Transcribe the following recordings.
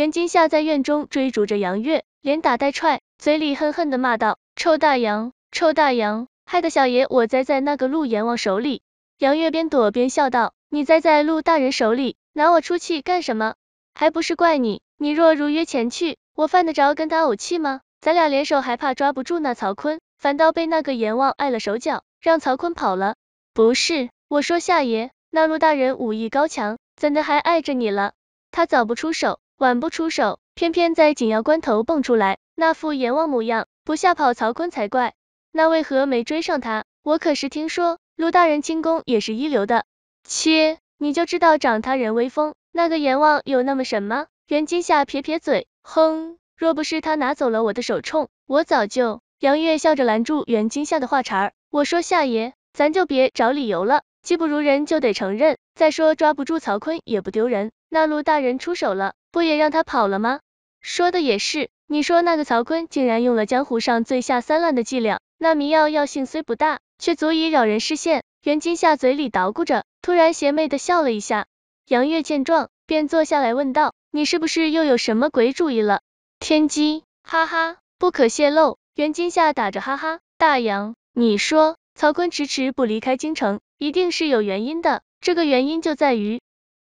袁金夏在院中追逐着杨月，连打带踹，嘴里恨恨地骂道：“臭大杨，臭大杨，害得小爷我栽在那个陆阎王手里。”杨月边躲边笑道：“你栽在陆大人手里，拿我出气干什么？还不是怪你。你若如约前去，我犯得着跟他怄气吗？咱俩联手还怕抓不住那曹坤，反倒被那个阎王碍了手脚，让曹坤跑了。不是，我说夏爷，那陆大人武艺高强，怎的还碍着你了？他早不出手。”晚不出手，偏偏在紧要关头蹦出来，那副阎王模样，不吓跑曹坤才怪。那为何没追上他？我可是听说陆大人轻功也是一流的。切，你就知道长他人威风，那个阎王有那么神吗？袁今夏撇撇嘴，哼，若不是他拿走了我的手冲，我早就……杨月笑着拦住袁今夏的话茬儿，我说夏爷，咱就别找理由了，技不如人就得承认。再说抓不住曹坤也不丢人。那陆大人出手了。不也让他跑了吗？说的也是。你说那个曹坤竟然用了江湖上最下三滥的伎俩，那迷药药性虽不大，却足以扰人视线。袁今夏嘴里捣鼓着，突然邪魅的笑了一下。杨月见状，便坐下来问道：“你是不是又有什么鬼主意了？”天机，哈哈，不可泄露。袁今夏打着哈哈。大杨，你说，曹坤迟迟不离开京城，一定是有原因的。这个原因就在于，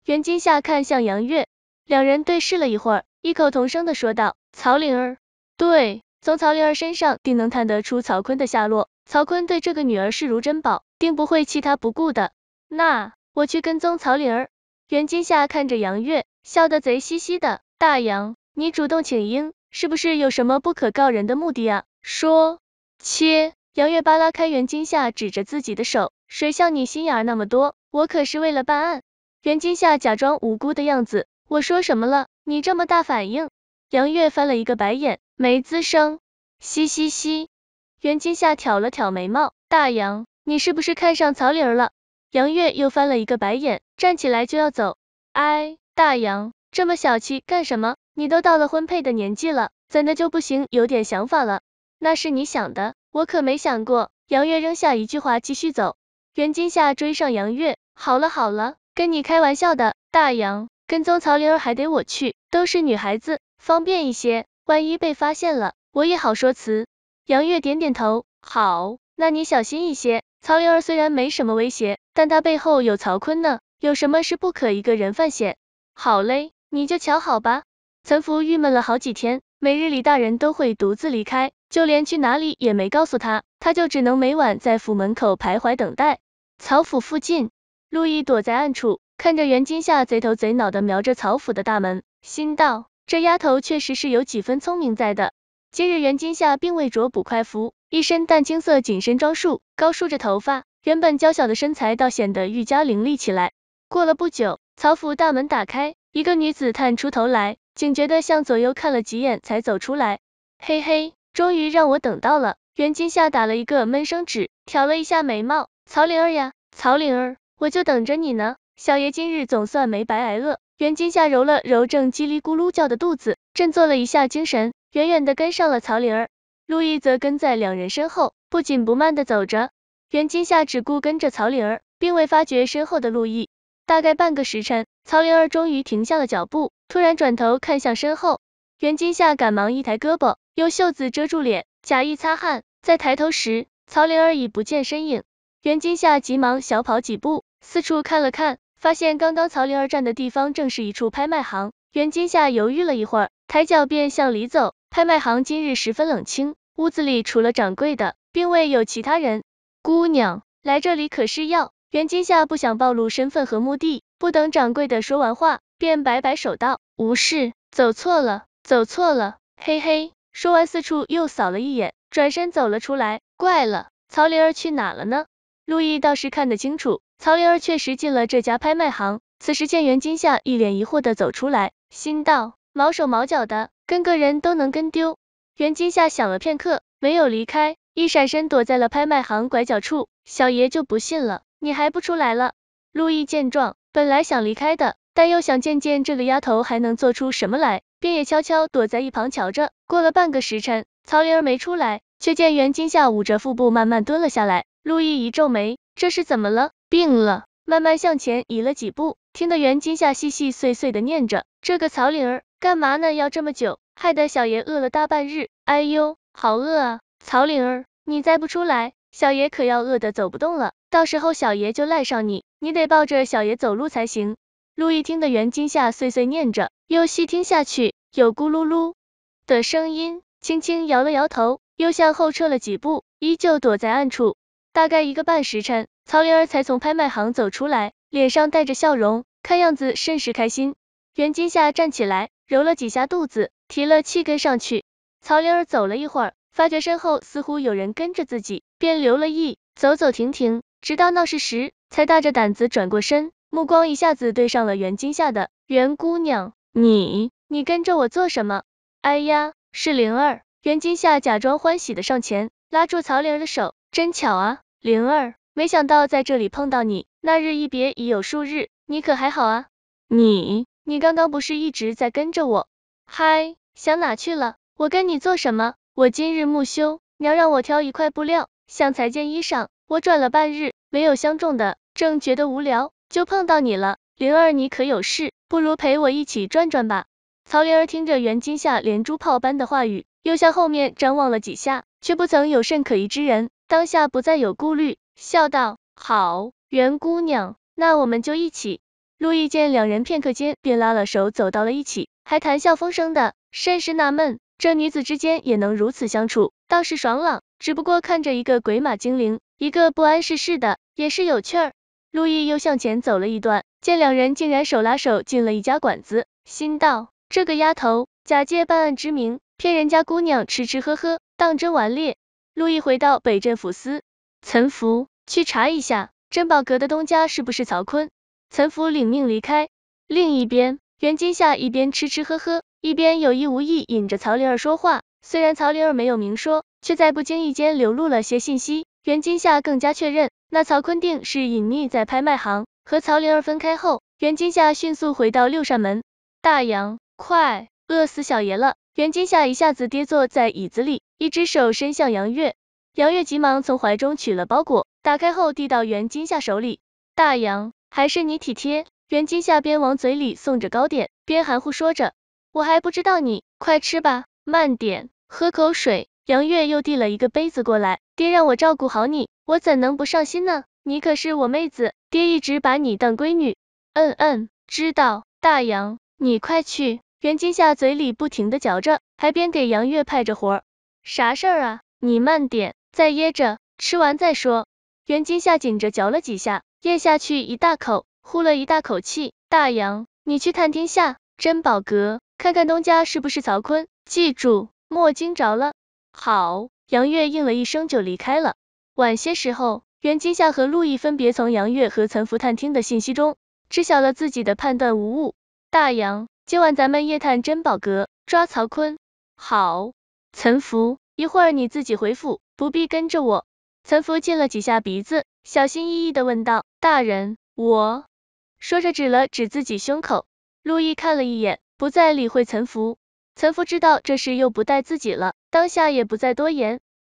袁今夏看向杨月。两人对视了一会儿，异口同声的说道：“曹灵儿，对，从曹灵儿身上定能探得出曹坤的下落。曹坤对这个女儿视如珍宝，定不会弃她不顾的。那我去跟踪曹灵儿。”袁今夏看着杨月，笑得贼兮兮的。大杨，你主动请缨，是不是有什么不可告人的目的啊？说。切！杨月扒拉开袁今夏，指着自己的手，谁像你心眼那么多？我可是为了办案。袁今夏假装无辜的样子。我说什么了，你这么大反应？杨月翻了一个白眼，没吱声。嘻嘻嘻，袁今夏挑了挑眉毛，大杨，你是不是看上曹玲了？杨月又翻了一个白眼，站起来就要走。哎，大杨，这么小气干什么？你都到了婚配的年纪了，怎的就不行？有点想法了？那是你想的，我可没想过。杨月扔下一句话，继续走。袁今夏追上杨月，好了好了，跟你开玩笑的，大杨。跟踪曹灵儿还得我去，都是女孩子，方便一些，万一被发现了，我也好说辞。杨月点点头，好，那你小心一些。曹灵儿虽然没什么威胁，但她背后有曹坤呢，有什么事不可一个人犯险？好嘞，你就瞧好吧。岑福郁闷了好几天，每日里大人都会独自离开，就连去哪里也没告诉他，他就只能每晚在府门口徘徊等待。曹府附近，陆毅躲在暗处。看着袁今夏贼头贼脑的瞄着曹府的大门，心道这丫头确实是有几分聪明在的。今日袁今夏并未着补快服，一身淡青色紧身装束，高束着头发，原本娇小的身材倒显得愈加凌厉起来。过了不久，曹府大门打开，一个女子探出头来，警觉的向左右看了几眼，才走出来。嘿嘿，终于让我等到了。袁今夏打了一个闷声指，挑了一下眉毛。曹灵儿呀，曹灵儿，我就等着你呢。小爷今日总算没白挨饿。袁今夏揉了揉正叽里咕噜叫的肚子，振作了一下精神，远远的跟上了曹玲儿。陆毅则跟在两人身后，不紧不慢的走着。袁今夏只顾跟着曹玲儿，并未发觉身后的陆毅。大概半个时辰，曹玲儿终于停下了脚步，突然转头看向身后。袁今夏赶忙一抬胳膊，用袖子遮住脸，假意擦汗。在抬头时，曹玲儿已不见身影。袁今夏急忙小跑几步，四处看了看。发现刚刚曹灵儿站的地方正是一处拍卖行，袁金夏犹豫了一会儿，抬脚便向里走。拍卖行今日十分冷清，屋子里除了掌柜的，并未有其他人。姑娘，来这里可是要？袁金夏不想暴露身份和目的，不等掌柜的说完话，便摆摆手道，无事，走错了，走错了，嘿嘿。说完四处又扫了一眼，转身走了出来。怪了，曹灵儿去哪了呢？陆毅倒是看得清楚。曹玲儿确实进了这家拍卖行，此时见袁金夏一脸疑惑的走出来，心道毛手毛脚的，跟个人都能跟丢。袁金夏想了片刻，没有离开，一闪身躲在了拍卖行拐角处。小爷就不信了，你还不出来了？陆毅见状，本来想离开的，但又想见见这个丫头还能做出什么来，便也悄悄躲在一旁瞧着。过了半个时辰，曹玲儿没出来，却见袁金夏捂着腹部慢慢蹲了下来。陆毅一皱眉，这是怎么了？病了，慢慢向前移了几步，听得袁金夏细细碎碎的念着，这个曹灵儿干嘛呢？要这么久，害得小爷饿了大半日，哎呦，好饿啊！曹灵儿，你再不出来，小爷可要饿得走不动了，到时候小爷就赖上你，你得抱着小爷走路才行。陆毅听得袁金夏碎碎念着，又细听下去，有咕噜噜的声音，轻轻摇了摇头，又向后撤了几步，依旧躲在暗处，大概一个半时辰。曹灵儿才从拍卖行走出来，脸上带着笑容，看样子甚是开心。袁金夏站起来，揉了几下肚子，提了气跟上去。曹灵儿走了一会儿，发觉身后似乎有人跟着自己，便留了意，走走停停，直到闹事时，才大着胆子转过身，目光一下子对上了袁金夏的袁姑娘，你，你跟着我做什么？哎呀，是灵儿。袁金夏假装欢喜的上前，拉住曹灵儿的手，真巧啊，灵儿。没想到在这里碰到你，那日一别已有数日，你可还好啊？你，你刚刚不是一直在跟着我？嗨，想哪去了？我跟你做什么？我今日木休，娘让我挑一块布料，想裁件衣裳，我转了半日，没有相中的，正觉得无聊，就碰到你了。灵儿，你可有事？不如陪我一起转转吧。曹灵儿听着袁今夏连珠炮般的话语，又向后面张望了几下，却不曾有甚可疑之人，当下不再有顾虑。笑道：“好，袁姑娘，那我们就一起。”陆毅见两人片刻间便拉了手走到了一起，还谈笑风生的，甚是纳闷，这女子之间也能如此相处，倒是爽朗。只不过看着一个鬼马精灵，一个不谙世事的，也是有趣儿。陆毅又向前走了一段，见两人竟然手拉手进了一家馆子，心道：这个丫头假借办案之名，骗人家姑娘吃吃喝喝，当真顽劣。陆毅回到北镇抚司。岑福，去查一下珍宝阁的东家是不是曹坤。岑福领命离开。另一边，袁今夏一边吃吃喝喝，一边有意无意引着曹灵儿说话。虽然曹灵儿没有明说，却在不经意间流露了些信息。袁今夏更加确认，那曹坤定是隐匿在拍卖行。和曹灵儿分开后，袁今夏迅速回到六扇门。大洋，快，饿死小爷了！袁今夏一下子跌坐在椅子里，一只手伸向杨月。杨月急忙从怀中取了包裹，打开后递到袁今夏手里。大杨，还是你体贴。袁今夏边往嘴里送着糕点，边含糊说着，我还不知道你，快吃吧，慢点，喝口水。杨月又递了一个杯子过来，爹让我照顾好你，我怎能不上心呢？你可是我妹子，爹一直把你当闺女。嗯嗯，知道。大杨，你快去。袁今夏嘴里不停的嚼着，还边给杨月派着活。啥事儿啊？你慢点。再噎着，吃完再说。袁今夏紧着嚼了几下，咽下去一大口，呼了一大口气。大洋，你去探听下珍宝阁，看看东家是不是曹坤。记住，莫惊着了。好。杨月应了一声就离开了。晚些时候，袁今夏和陆毅分别从杨月和岑福探听的信息中，知晓了自己的判断无误。大洋，今晚咱们夜探珍宝阁，抓曹坤。好。岑福，一会儿你自己回复。不必跟着我，岑福进了几下鼻子，小心翼翼地问道：“大人，我……”说着指了指自己胸口。陆毅看了一眼，不再理会岑福。岑福知道这事又不带自己了，当下也不再多言。